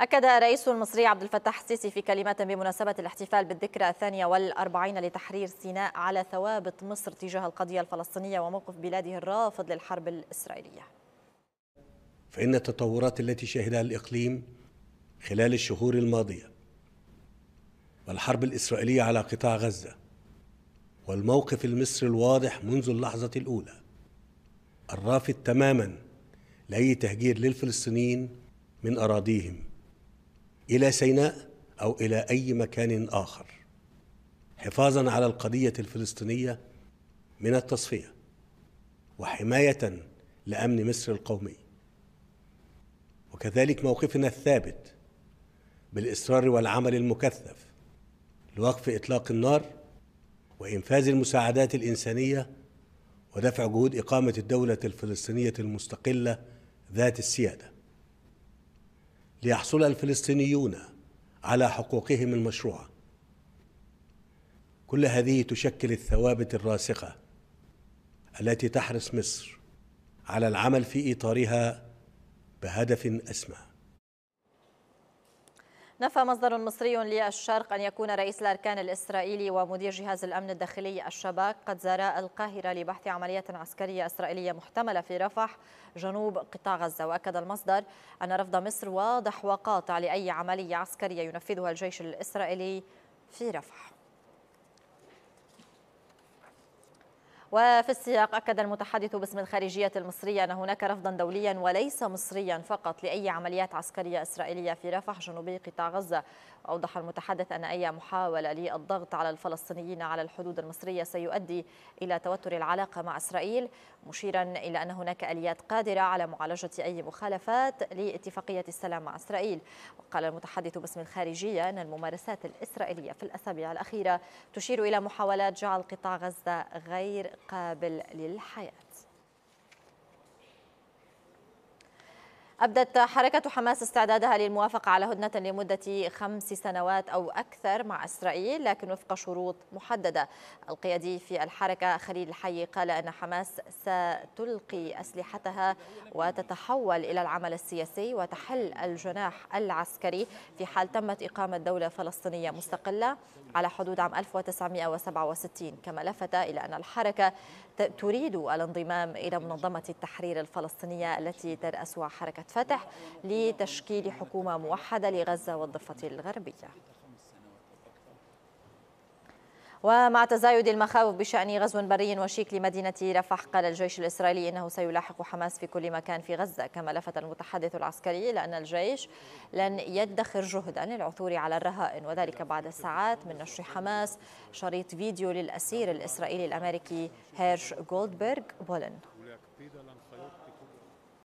أكد رئيس المصري عبد الفتاح السيسي في كلمة بمناسبة الاحتفال بالذكرى الثانية والأربعين لتحرير سيناء على ثوابت مصر تجاه القضية الفلسطينية وموقف بلاده الرافض للحرب الإسرائيلية فإن التطورات التي شهدها الإقليم خلال الشهور الماضية والحرب الإسرائيلية على قطاع غزة والموقف المصري الواضح منذ اللحظة الأولى الرافض تماما لأي تهجير للفلسطينيين من أراضيهم إلى سيناء أو إلى أي مكان آخر حفاظا على القضية الفلسطينية من التصفية وحماية لأمن مصر القومي وكذلك موقفنا الثابت بالإصرار والعمل المكثف لوقف إطلاق النار وإنفاذ المساعدات الإنسانية ودفع جهود إقامة الدولة الفلسطينية المستقلة ذات السيادة ليحصل الفلسطينيون على حقوقهم المشروعه كل هذه تشكل الثوابت الراسخه التي تحرص مصر على العمل في اطارها بهدف اسمى نفى مصدر مصري للشرق أن يكون رئيس الأركان الإسرائيلي ومدير جهاز الأمن الداخلي الشباك قد زارا القاهرة لبحث عملية عسكرية إسرائيلية محتملة في رفح جنوب قطاع غزة وأكد المصدر أن رفض مصر واضح وقاطع لأي عملية عسكرية ينفذها الجيش الإسرائيلي في رفح وفي السياق أكد المتحدث باسم الخارجية المصرية أن هناك رفضا دوليا وليس مصريا فقط لأي عمليات عسكرية إسرائيلية في رفح جنوبي قطاع غزة أوضح المتحدث أن أي محاولة للضغط على الفلسطينيين على الحدود المصرية سيؤدي إلى توتر العلاقة مع إسرائيل مشيرا إلى أن هناك أليات قادرة على معالجة أي مخالفات لاتفاقية السلام مع إسرائيل وقال المتحدث باسم الخارجية أن الممارسات الإسرائيلية في الأسابيع الأخيرة تشير إلى محاولات جعل قطاع غزة غير قابل للحياه أبدت حركة حماس استعدادها للموافقة على هدنة لمدة خمس سنوات أو أكثر مع إسرائيل لكن وفق شروط محددة القيادي في الحركة خليل الحي قال أن حماس ستلقي أسلحتها وتتحول إلى العمل السياسي وتحل الجناح العسكري في حال تمت إقامة دولة فلسطينية مستقلة على حدود عام 1967 كما لفت إلى أن الحركة تريد الانضمام إلى منظمة التحرير الفلسطينية التي ترأسها حركة فتح لتشكيل حكومة موحدة لغزة والضفة الغربية ومع تزايد المخاوف بشأن غزو بري وشيك لمدينة رفح قال الجيش الإسرائيلي أنه سيلاحق حماس في كل مكان في غزة كما لفت المتحدث العسكري إلى أن الجيش لن يدخر جهدا للعثور على الرهائن وذلك بعد ساعات من نشر حماس شريط فيديو للأسير الإسرائيلي الأمريكي هيرش جولدبرغ بولن